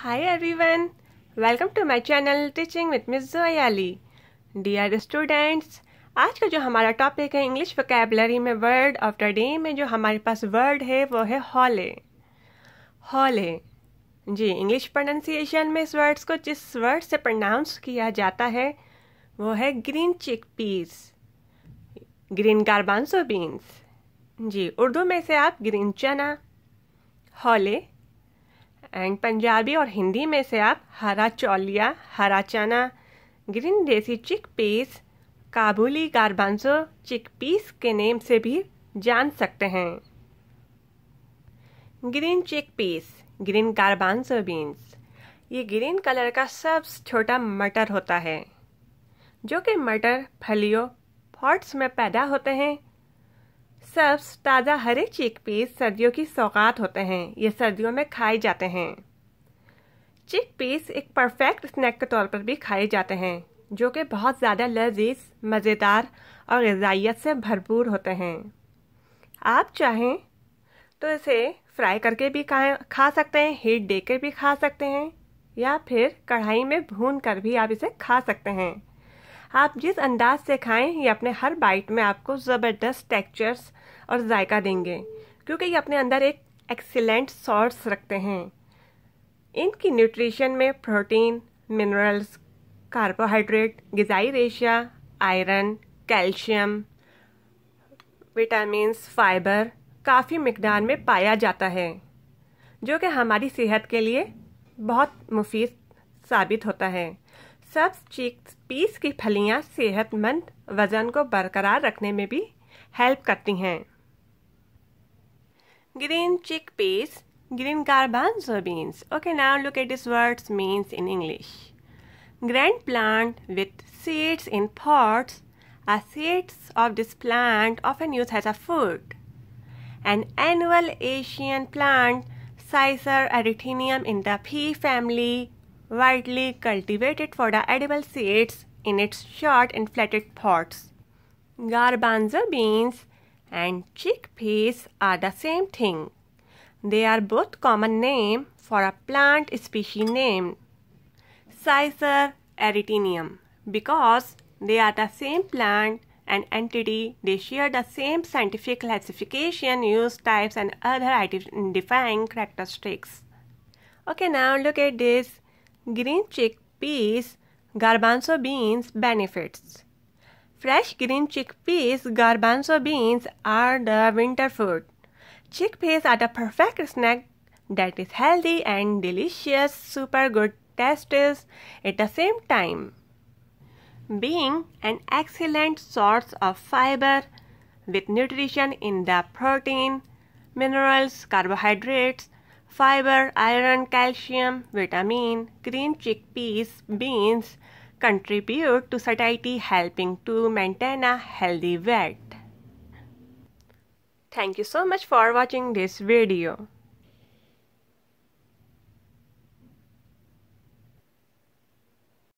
Hi everyone welcome to my channel teaching with miss Joyali dear students आज का जो हमारा टॉपिक है इंग्लिश वोकेबलरी में वर्ड ऑफ द डे में जो हमारे पास वर्ड है वो है हॉले हॉले जी इंग्लिश प्रोनाउंसिएशन में इस वर्ड्स को जिस वर्ड से प्रोनाउंस किया जाता है वो है green chickpeas green garbanzo beans जी उर्दू में से आप ग्रीन चना हॉले एंड पंजाबी और हिंदी में से आप हरा चौलिया हरा चना ग्रीन देसी चिक पीस काबुली गारबांसो चिक पीस के नेम से भी जान सकते हैं green chickpeas green garbanzo beans ये ग्रीन कलर का सबसे छोटा मटर होता है जो कि मटर फलियों पॉट्स में पैदा होते हैं सर्फ्स ताज़ा हरे चीक पीस सर्दियों की सौगात होते हैं ये सर्दियों में खाए जाते हैं चिक पीस एक परफेक्ट स्नैक के तौर पर भी खाए जाते हैं जो कि बहुत ज़्यादा लजीज मज़ेदार और गजाइत से भरपूर होते हैं आप चाहें तो इसे फ्राई करके भी खा खा सकते हैं हीट देकर भी खा सकते हैं या फिर कढ़ाई में भून कर भी आप इसे खा सकते हैं आप जिस अंदाज से खाएं ये अपने हर बाइट में आपको ज़बरदस्त टेक्चर्स और जायका देंगे क्योंकि ये अपने अंदर एक एक्सीलेंट सॉर्स रखते हैं इनकी न्यूट्रिशन में प्रोटीन मिनरल्स कार्बोहाइड्रेट गजाई रेशा आयरन कैल्शियम विटामिन फाइबर काफ़ी मकदार में पाया जाता है जो कि हमारी सेहत के लिए बहुत मुफीद साबित होता है सब चीक्स पीस की फलियां सेहतमंद वजन को बरकरार रखने में भी हेल्प करती हैं green chickpeas green garbanzo beans okay now look at this words means in English grand plant with seeds in pods or seeds of this plant often used as a food an annual Asian plant Cicer arietinum in the pea family widely cultivated for the edible seeds in its short and pods. Garbanzo beans and chickpeas are the same thing. They are both common name for a plant species named Cicer aretinium because they are the same plant and entity. They share the same scientific classification, use types and other identifying characteristics. Okay, now look at this green chickpeas, garbanzo beans benefits. Fresh green chickpeas, garbanzo beans are the winter food. Chickpeas are the perfect snack that is healthy and delicious, super good tastes at the same time. Being an excellent source of fiber with nutrition in the protein, minerals, carbohydrates, fiber, iron, calcium, vitamin, green chickpeas, beans contribute to satiety helping to maintain a healthy weight. Thank you so much for watching this video.